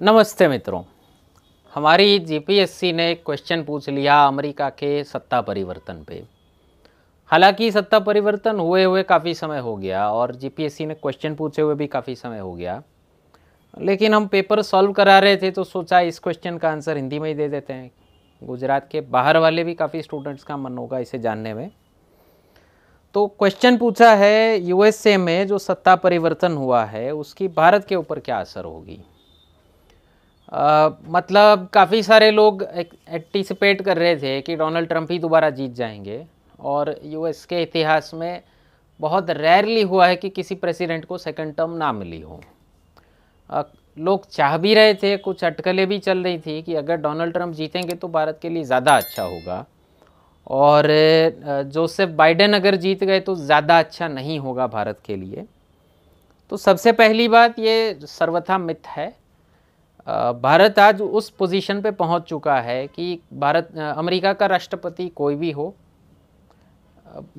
नमस्ते मित्रों हमारी जीपीएससी ने क्वेश्चन पूछ लिया अमेरिका के सत्ता परिवर्तन पे हालांकि सत्ता परिवर्तन हुए हुए काफ़ी समय हो गया और जीपीएससी ने क्वेश्चन पूछे हुए भी काफ़ी समय हो गया लेकिन हम पेपर सॉल्व करा रहे थे तो सोचा इस क्वेश्चन का आंसर हिंदी में ही दे देते हैं गुजरात के बाहर वाले भी काफ़ी स्टूडेंट्स का मन होगा इसे जानने में तो क्वेश्चन पूछा है यूएसए में जो सत्ता परिवर्तन हुआ है उसकी भारत के ऊपर क्या असर होगी आ, मतलब काफ़ी सारे लोग एंटिसिपेट कर रहे थे कि डोनाल्ड ट्रंप ही दोबारा जीत जाएंगे और यूएस के इतिहास में बहुत रेयरली हुआ है कि किसी प्रेसिडेंट को सेकंड टर्म ना मिली हो आ, लोग चाह भी रहे थे कुछ अटकलें भी चल रही थी कि अगर डोनाल्ड ट्रंप जीतेंगे तो भारत के लिए ज़्यादा अच्छा होगा और जोसेफ बाइडेन अगर जीत गए तो ज़्यादा अच्छा नहीं होगा भारत के लिए तो सबसे पहली बात ये सर्वथा मिथ है भारत आज उस पोजीशन पे पहुंच चुका है कि भारत अमेरिका का राष्ट्रपति कोई भी हो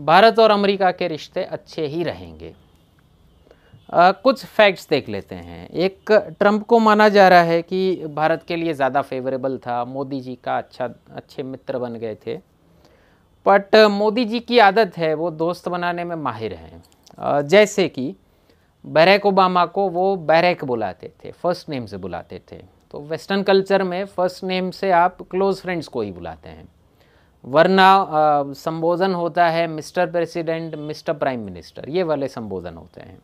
भारत और अमेरिका के रिश्ते अच्छे ही रहेंगे आ, कुछ फैक्ट्स देख लेते हैं एक ट्रंप को माना जा रहा है कि भारत के लिए ज़्यादा फेवरेबल था मोदी जी का अच्छा अच्छे मित्र बन गए थे बट मोदी जी की आदत है वो दोस्त बनाने में माहिर हैं जैसे कि बैरक ओबामा को वो बैरक बुलाते थे फर्स्ट नेम से बुलाते थे तो वेस्टर्न कल्चर में फ़र्स्ट नेम से आप क्लोज़ फ्रेंड्स को ही बुलाते हैं वरना संबोधन होता है mister president mister prime minister ये वाले संबोधन होते हैं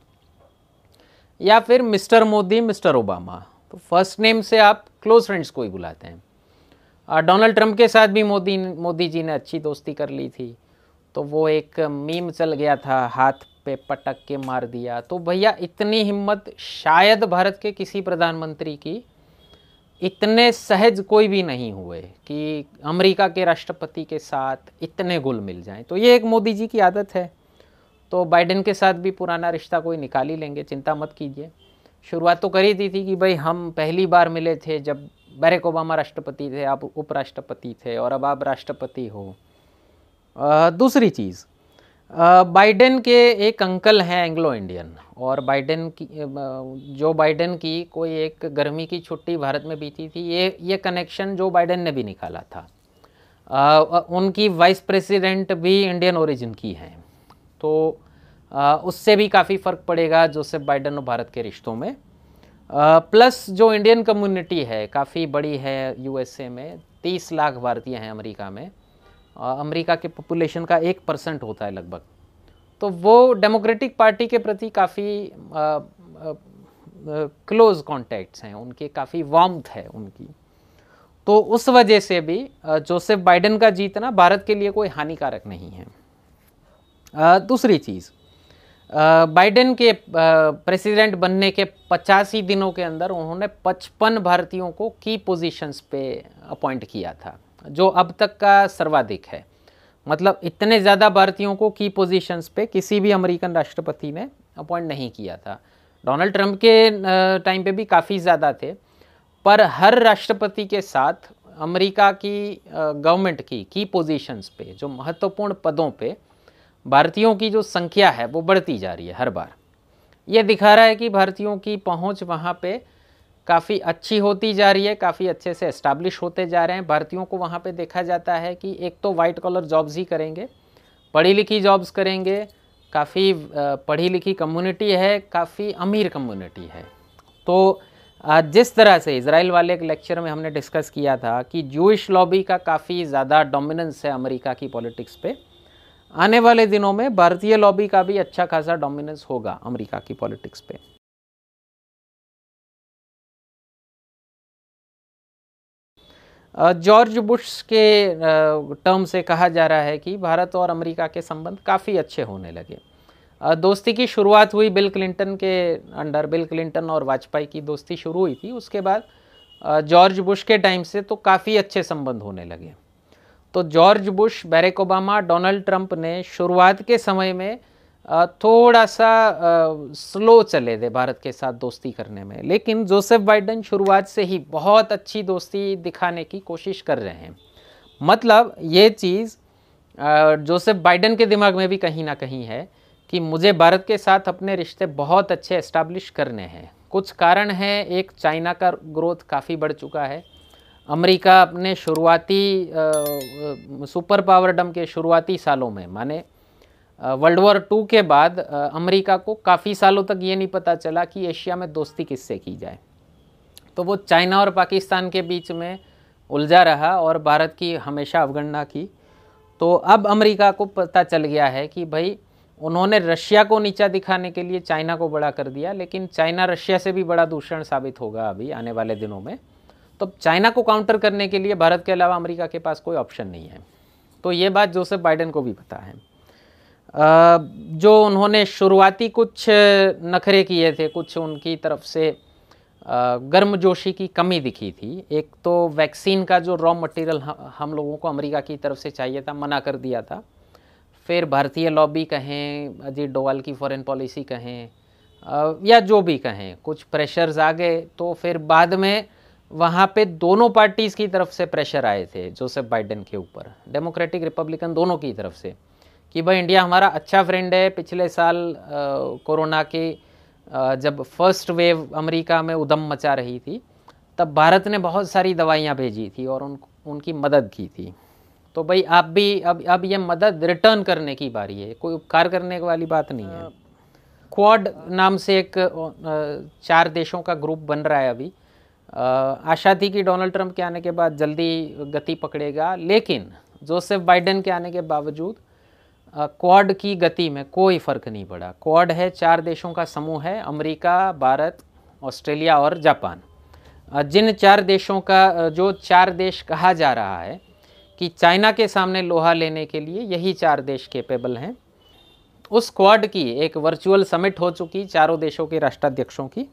या फिर मिस्टर मोदी मिस्टर ओबामा तो फर्स्ट नेम से आप क्लोज़ फ्रेंड्स को ही बुलाते हैं डोनाल्ड ट्रंप के साथ भी मोदी मोदी जी ने अच्छी दोस्ती कर ली थी तो वो एक मीम चल गया था हाथ पे पटक के मार दिया तो भैया इतनी हिम्मत शायद भारत के किसी प्रधानमंत्री की इतने सहज कोई भी नहीं हुए कि अमेरिका के राष्ट्रपति के साथ इतने गुल मिल जाएं तो ये एक मोदी जी की आदत है तो बाइडेन के साथ भी पुराना रिश्ता कोई निकाल ही लेंगे चिंता मत कीजिए शुरुआत तो कर ही दी थी कि भाई हम पहली बार मिले थे जब बैरक ओबामा राष्ट्रपति थे आप उपराष्ट्रपति थे और अब आप राष्ट्रपति हो दूसरी चीज़ बाइडेन के एक अंकल हैं एंग्लो इंडियन और बाइडेन की जो बाइडेन की कोई एक गर्मी की छुट्टी भारत में बीती थी ये ये कनेक्शन जो बाइडेन ने भी निकाला था आ, उनकी वाइस प्रेसिडेंट भी इंडियन ओरिजिन की हैं तो आ, उससे भी काफ़ी फ़र्क पड़ेगा जोसेफ बाइडेन और भारत के रिश्तों में आ, प्लस जो इंडियन कम्युनिटी है काफ़ी बड़ी है यूएसए में तीस लाख भारतीय हैं अमरीका में अमेरिका के पॉपुलेशन का एक परसेंट होता है लगभग तो वो डेमोक्रेटिक पार्टी के प्रति काफ़ी क्लोज कॉन्टैक्ट्स हैं उनके काफ़ी वार्म है उनकी तो उस वजह से भी जोसेफ बाइडेन का जीतना भारत के लिए कोई हानिकारक नहीं है दूसरी चीज़ बाइडेन के प्रेसिडेंट बनने के पचासी दिनों के अंदर उन्होंने पचपन भारतीयों को की पोजीशंस पे अपॉइंट किया था जो अब तक का सर्वाधिक है मतलब इतने ज़्यादा भारतीयों को की पोजीशंस पे किसी भी अमेरिकन राष्ट्रपति ने अपॉइंट नहीं किया था डोनाल्ड ट्रंप के टाइम पे भी काफ़ी ज़्यादा थे पर हर राष्ट्रपति के साथ अमेरिका की गवर्नमेंट की की पोजीशंस पे जो महत्वपूर्ण पदों पे भारतीयों की जो संख्या है वो बढ़ती जा रही है हर बार ये दिखा रहा है कि भारतीयों की पहुँच वहाँ पर काफ़ी अच्छी होती जा रही है काफ़ी अच्छे से इस्टाब्लिश होते जा रहे हैं भारतीयों को वहाँ पे देखा जाता है कि एक तो वाइट कॉलर जॉब्स ही करेंगे पढ़ी लिखी जॉब्स करेंगे काफ़ी पढ़ी लिखी कम्युनिटी है काफ़ी अमीर कम्युनिटी है तो जिस तरह से इसराइल वाले एक लेक्चर में हमने डिस्कस किया था कि जूश लॉबी का काफ़ी ज़्यादा डोमिनेंस है अमेरिका की पॉलिटिक्स पे आने वाले दिनों में भारतीय लॉबी का भी अच्छा खासा डोमिनेंस होगा अमेरिका की पॉलिटिक्स पर जॉर्ज बुश के टर्म से कहा जा रहा है कि भारत और अमेरिका के संबंध काफ़ी अच्छे होने लगे दोस्ती की शुरुआत हुई बिल क्लिंटन के अंडर बिल क्लिंटन और वाजपेयी की दोस्ती शुरू हुई थी उसके बाद जॉर्ज बुश के टाइम से तो काफ़ी अच्छे संबंध होने लगे तो George Bush Barack Obama Donald Trump ने शुरुआत के समय में थोड़ा सा स्लो चले थे भारत के साथ दोस्ती करने में लेकिन जोसेफ बाइडन शुरुआत से ही बहुत अच्छी दोस्ती दिखाने की कोशिश कर रहे हैं मतलब ये चीज़ जोसेफ बाइडन के दिमाग में भी कहीं ना कहीं है कि मुझे भारत के साथ अपने रिश्ते बहुत अच्छे इस्टेब्लिश करने हैं कुछ कारण हैं एक चाइना का ग्रोथ काफ़ी बढ़ चुका है अमेरिका अपने शुरुआती सुपर पावरडम के शुरुआती सालों में माने वर्ल्ड वॉर टू के बाद अमेरिका को काफ़ी सालों तक ये नहीं पता चला कि एशिया में दोस्ती किससे की जाए तो वो चाइना और पाकिस्तान के बीच में उलझा रहा और भारत की हमेशा अवगणना की तो अब अमेरिका को पता चल गया है कि भाई उन्होंने रशिया को नीचा दिखाने के लिए चाइना को बड़ा कर दिया लेकिन चाइना रशिया से भी बड़ा दूषण साबित होगा अभी आने वाले दिनों में तो चाइना को काउंटर करने के लिए भारत के अलावा अमेरिका के पास कोई ऑप्शन नहीं है तो ये बात जोसेफ बाइडेन को भी पता है जो उन्होंने शुरुआती कुछ नखरे किए थे कुछ उनकी तरफ से गर्मजोशी की कमी दिखी थी एक तो वैक्सीन का जो रॉ मटेरियल हम लोगों को अमेरिका की तरफ से चाहिए था मना कर दिया था फिर भारतीय लॉबी कहें अजीत डोवाल की फॉरेन पॉलिसी कहें या जो भी कहें कुछ प्रेशर्स आ गए तो फिर बाद में वहाँ पे दोनों पार्टीज़ की तरफ से प्रेशर आए थे जोसेफ बाइडेन के ऊपर डेमोक्रेटिक रिपब्लिकन दोनों की तरफ से कि भाई इंडिया हमारा अच्छा फ्रेंड है पिछले साल कोरोना के जब फर्स्ट वेव अमेरिका में उदम मचा रही थी तब भारत ने बहुत सारी दवाइयाँ भेजी थी और उन उनकी मदद की थी तो भाई आप भी अब अब ये मदद रिटर्न करने की बारी है कोई उपकार करने वाली बात नहीं है क्वाड नाम से एक चार देशों का ग्रुप बन रहा है अभी आशा थी कि डोनाल्ड ट्रंप के आने के बाद जल्दी गति पकड़ेगा लेकिन जोसेफ बाइडेन के आने के बावजूद क्वाड की गति में कोई फ़र्क नहीं पड़ा क्वाड है चार देशों का समूह है अमेरिका भारत ऑस्ट्रेलिया और जापान जिन चार देशों का जो चार देश कहा जा रहा है कि चाइना के सामने लोहा लेने के लिए यही चार देश केपेबल हैं उस क्वाड की एक वर्चुअल समिट हो चुकी चारों देशों के राष्ट्राध्यक्षों की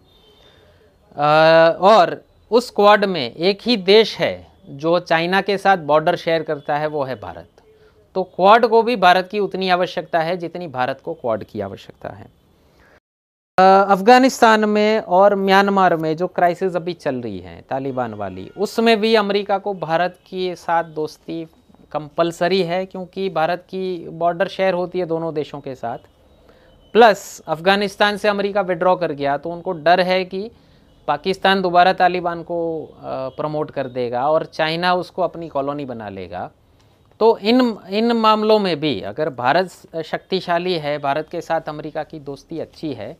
और उस क्वाड में एक ही देश है जो चाइना के साथ बॉर्डर शेयर करता है वो है भारत तो क्वाड को भी भारत की उतनी आवश्यकता है जितनी भारत को क्वाड की आवश्यकता है अफ़गानिस्तान में और म्यांमार में जो क्राइसिस अभी चल रही है तालिबान वाली उसमें भी अमेरिका को भारत के साथ दोस्ती कंपलसरी है क्योंकि भारत की बॉर्डर शेयर होती है दोनों देशों के साथ प्लस अफ़गानिस्तान से अमेरिका विड्रॉ कर गया तो उनको डर है कि पाकिस्तान दोबारा तालिबान को प्रमोट कर देगा और चाइना उसको अपनी कॉलोनी बना लेगा तो इन इन मामलों में भी अगर भारत शक्तिशाली है भारत के साथ अमेरिका की दोस्ती अच्छी है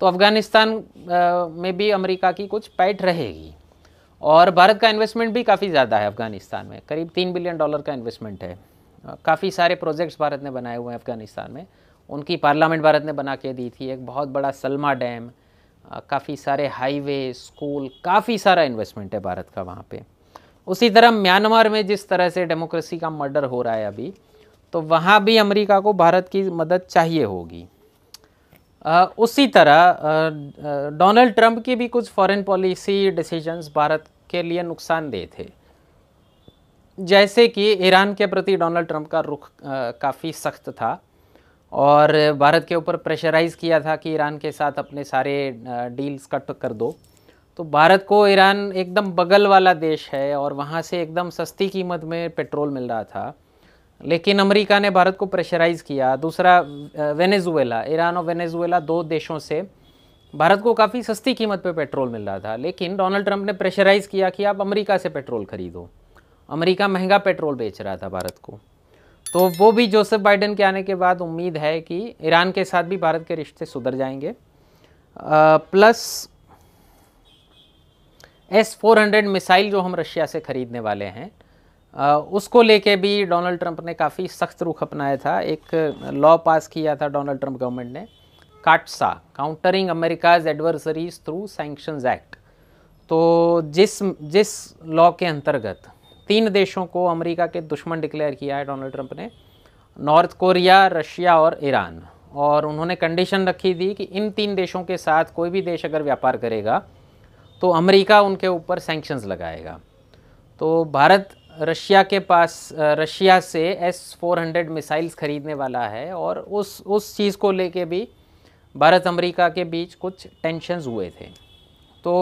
तो अफ़गानिस्तान में भी अमेरिका की कुछ पैठ रहेगी और भारत का इन्वेस्टमेंट भी काफ़ी ज़्यादा है अफ़गानिस्तान में करीब तीन बिलियन डॉलर का इन्वेस्टमेंट है काफ़ी सारे प्रोजेक्ट्स भारत ने बनाए हुए हैं अफ़गानिस्तान में उनकी पार्लियामेंट भारत ने बना के दी थी एक बहुत बड़ा सलमा डैम काफ़ी सारे हाईवे स्कूल काफ़ी सारा इन्वेस्टमेंट है भारत का वहाँ पर उसी तरह म्यांमार में जिस तरह से डेमोक्रेसी का मर्डर हो रहा है अभी तो वहाँ भी अमेरिका को भारत की मदद चाहिए होगी उसी तरह डोनाल्ड ट्रंप की भी कुछ फॉरेन पॉलिसी डिसीजंस भारत के लिए नुकसानदेह थे जैसे कि ईरान के प्रति डोनाल्ड ट्रंप का रुख काफ़ी सख्त था और भारत के ऊपर प्रेशराइज़ किया था कि ईरान के साथ अपने सारे डील्स कट कर दो तो भारत को ईरान एकदम बगल वाला देश है और वहाँ से एकदम सस्ती कीमत में पेट्रोल मिल रहा था लेकिन अमेरिका ने भारत को प्रेशराइज़ किया दूसरा वेनेजुएला ईरान और वेनेजुएला दो देशों से भारत को काफ़ी सस्ती कीमत पे पेट्रोल मिल रहा था लेकिन डोनाल्ड ट्रंप ने प्रेशराइज़ किया कि आप अमेरिका से पेट्रोल खरीदो अमेरिका महंगा पेट्रोल बेच रहा था भारत को तो वो भी जोसेफ बाइडन के आने के बाद उम्मीद है कि ईरान के साथ भी भारत के रिश्ते सुधर जाएंगे आ, प्लस एस 400 मिसाइल जो हम रशिया से ख़रीदने वाले हैं उसको लेके भी डोनाल्ड ट्रंप ने काफ़ी सख्त रुख अपनाया था एक लॉ पास किया था डोनाल्ड ट्रंप गवर्नमेंट ने CAATSA countering America's adversaries through sanctions act तो जिस जिस लॉ के अंतर्गत तीन देशों को अमेरिका के दुश्मन डिक्लेयर किया है डोनाल्ड ट्रंप ने नॉर्थ कोरिया रशिया और ईरान और उन्होंने कंडीशन रखी थी कि इन तीन देशों के साथ कोई भी देश अगर व्यापार करेगा तो अमेरिका उनके ऊपर सैंक्शंस लगाएगा तो भारत रशिया के पास रशिया से एस 400 मिसाइल्स ख़रीदने वाला है और उस उस चीज़ को लेके भी भारत अमेरिका के बीच कुछ टेंशनस हुए थे तो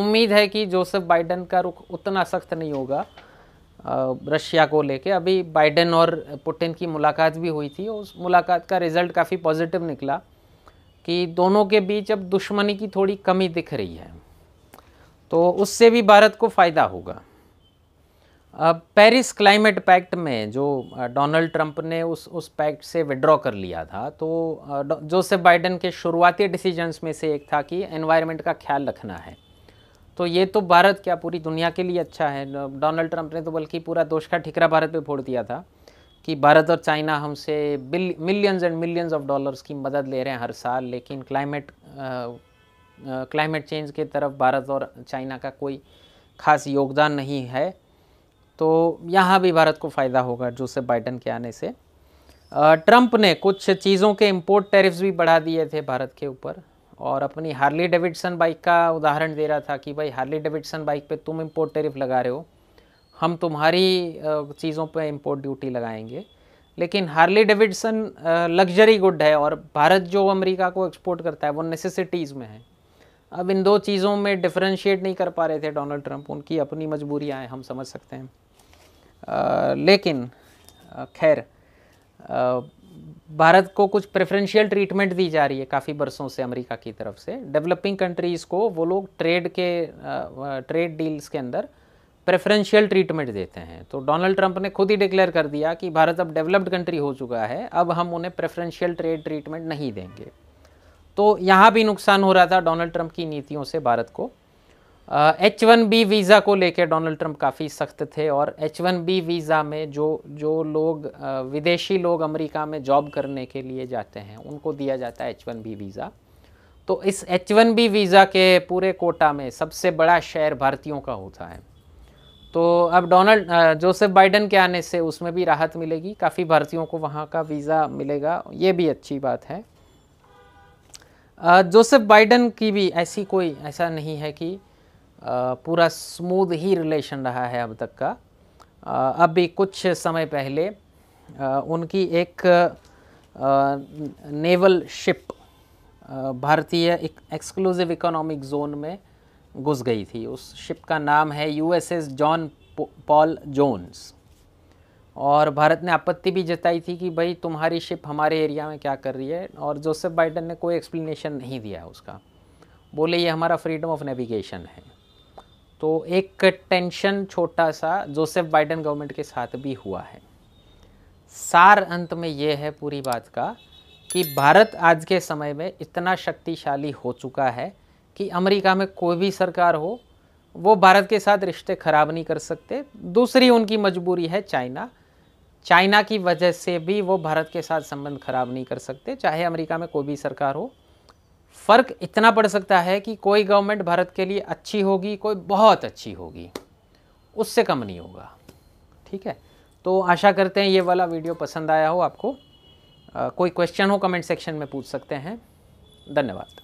उम्मीद है कि जोसेफ बाइडन का रुख उतना सख्त नहीं होगा रशिया को लेके अभी बाइडन और पुटिन की मुलाकात भी हुई थी उस मुलाकात का रिज़ल्ट काफ़ी पॉजिटिव निकला कि दोनों के बीच अब दुश्मनी की थोड़ी कमी दिख रही है तो उससे भी भारत को फ़ायदा होगा अब पेरिस क्लाइमेट पैक्ट में जो डोनाल्ड ट्रंप ने उस उस पैक्ट से विड्रॉ कर लिया था तो जोसेफ बाइडन के शुरुआती डिसीजंस में से एक था कि एनवायरनमेंट का ख्याल रखना है तो ये तो भारत क्या पूरी दुनिया के लिए अच्छा है डोनाल्ड ट्रंप ने तो बल्कि पूरा दोष का ठिकरा भारत पे फोड़ दिया था कि भारत और चाइना हमसे millions and millions of dollars की मदद ले रहे हैं हर साल लेकिन क्लाइमेट क्लाइमेट चेंज के तरफ भारत और चाइना का कोई खास योगदान नहीं है तो यहाँ भी भारत को फ़ायदा होगा जो से बाइडन के आने से ट्रंप ने कुछ चीज़ों के इंपोर्ट टैरिफ्स भी बढ़ा दिए थे भारत के ऊपर और अपनी हार्ली डेविडसन बाइक का उदाहरण दे रहा था कि भाई हार्ली डेविडसन बाइक पे तुम इंपोर्ट टैरिफ लगा रहे हो हम तुम्हारी चीज़ों पे इंपोर्ट ड्यूटी लगाएंगे लेकिन हार्ली डेविडसन लग्जरी गुड है और भारत जो अमेरिका को एक्सपोर्ट करता है वो नेसेसिटीज़ में है अब इन दो चीज़ों में डिफ्रेंशिएट नहीं कर पा रहे थे डोनाल्ड ट्रंप उनकी अपनी मजबूरियाँ हैं हम समझ सकते हैं आ, लेकिन खैर भारत को कुछ प्रेफरेंशियल ट्रीटमेंट दी जा रही है काफ़ी बरसों से अमेरिका की तरफ से डेवलपिंग कंट्रीज़ को वो लोग ट्रेड के ट्रेड डील्स के अंदर प्रेफरेंशियल ट्रीटमेंट देते हैं तो डोनाल्ड ट्रंप ने खुद ही डिक्लेयर कर दिया कि भारत अब डेवलप्ड कंट्री हो चुका है अब हम उन्हें प्रेफरेंशियल ट्रेड ट्रीटमेंट नहीं देंगे तो यहाँ भी नुकसान हो रहा था डोनाल्ड ट्रंप की नीतियों से भारत को एच वन बी वीज़ा को लेकर डोनाल्ड ट्रंप काफ़ी सख्त थे और एच वन बी वीज़ा में जो जो लोग विदेशी लोग अमेरिका में जॉब करने के लिए जाते हैं उनको दिया जाता है एच वन बी वीज़ा तो इस एच वन बी वीज़ा के पूरे कोटा में सबसे बड़ा शेयर भारतीयों का होता है तो अब डोनाल्ड जोसेफ बाइडन के आने से उसमें भी राहत मिलेगी काफ़ी भारतीयों को वहाँ का वीज़ा मिलेगा ये भी अच्छी बात है जोसेफ बाइडन की भी ऐसी कोई ऐसा नहीं है कि पूरा स्मूथ ही रिलेशन रहा है अब तक का अभी कुछ समय पहले उनकी एक नेवल शिप भारतीय एक एक्सक्लूसिव इकोनॉमिक जोन में घुस गई थी उस शिप का नाम है यूएसएस जॉन पॉल जोन्स और भारत ने आपत्ति भी जताई थी कि भाई तुम्हारी शिप हमारे एरिया में क्या कर रही है और जोसेफ बाइडन ने कोई एक्सप्लेनेशन नहीं दिया उसका बोले ये हमारा फ्रीडम ऑफ नेविगेशन है तो एक टेंशन छोटा सा जोसेफ बाइडन गवर्नमेंट के साथ भी हुआ है सार अंत में ये है पूरी बात का कि भारत आज के समय में इतना शक्तिशाली हो चुका है कि अमेरिका में कोई भी सरकार हो वो भारत के साथ रिश्ते ख़राब नहीं कर सकते दूसरी उनकी मजबूरी है चाइना चाइना की वजह से भी वो भारत के साथ संबंध खराब नहीं कर सकते चाहे अमेरिका में कोई भी सरकार हो फ़र्क इतना पड़ सकता है कि कोई गवर्नमेंट भारत के लिए अच्छी होगी कोई बहुत अच्छी होगी उससे कम नहीं होगा ठीक है तो आशा करते हैं ये वाला वीडियो पसंद आया हो आपको आ, कोई क्वेश्चन हो कमेंट सेक्शन में पूछ सकते हैं धन्यवाद